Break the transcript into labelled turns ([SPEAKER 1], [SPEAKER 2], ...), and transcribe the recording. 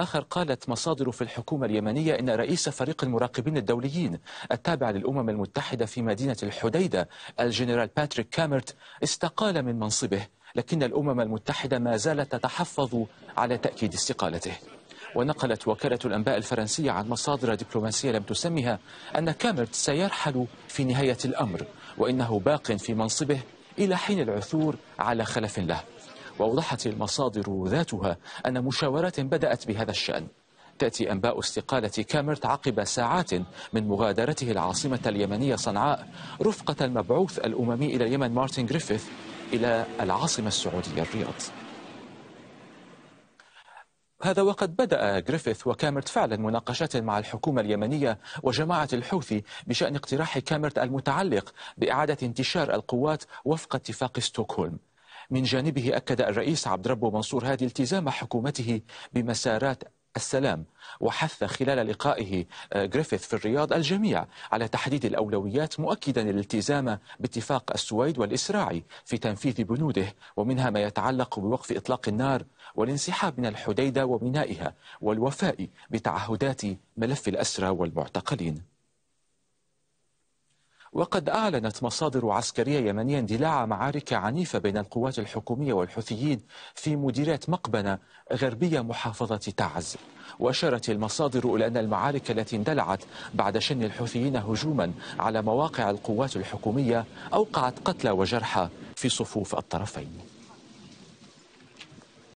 [SPEAKER 1] آخر قالت مصادر في الحكومة اليمنية إن رئيس فريق المراقبين الدوليين التابع للأمم المتحدة في مدينة الحديدة الجنرال باتريك كامرت استقال من منصبه لكن الأمم المتحدة ما زالت تتحفظ على تأكيد استقالته ونقلت وكالة الأنباء الفرنسية عن مصادر دبلوماسية لم تسمها أن كامرت سيرحل في نهاية الأمر وإنه باق في منصبه إلى حين العثور على خلف له وأوضحت المصادر ذاتها أن مشاورات بدأت بهذا الشأن تأتي أنباء استقالة كامرت عقب ساعات من مغادرته العاصمة اليمنية صنعاء رفقة المبعوث الأممي إلى اليمن مارتن جريفيث إلى العاصمة السعودية الرياض هذا وقد بدأ جريفيث وكامرت فعلا مناقشات مع الحكومة اليمنية وجماعة الحوثي بشأن اقتراح كامرت المتعلق بإعادة انتشار القوات وفق اتفاق ستوكهولم من جانبه أكد الرئيس عبد ربه منصور هادي التزام حكومته بمسارات السلام وحث خلال لقائه جريفيث آه، في الرياض الجميع على تحديد الأولويات مؤكدا الالتزام باتفاق السويد والإسراع في تنفيذ بنوده ومنها ما يتعلق بوقف إطلاق النار والانسحاب من الحديدة وبنائها والوفاء بتعهدات ملف الأسرى والمعتقلين وقد أعلنت مصادر عسكرية يمنية اندلاع معارك عنيفة بين القوات الحكومية والحوثيين في مديرية مقبنة غربية محافظة تعز وأشارت المصادر إلى أن المعارك التي اندلعت بعد شن الحوثيين هجوما على مواقع القوات الحكومية أوقعت قتلى وجرحى في صفوف الطرفين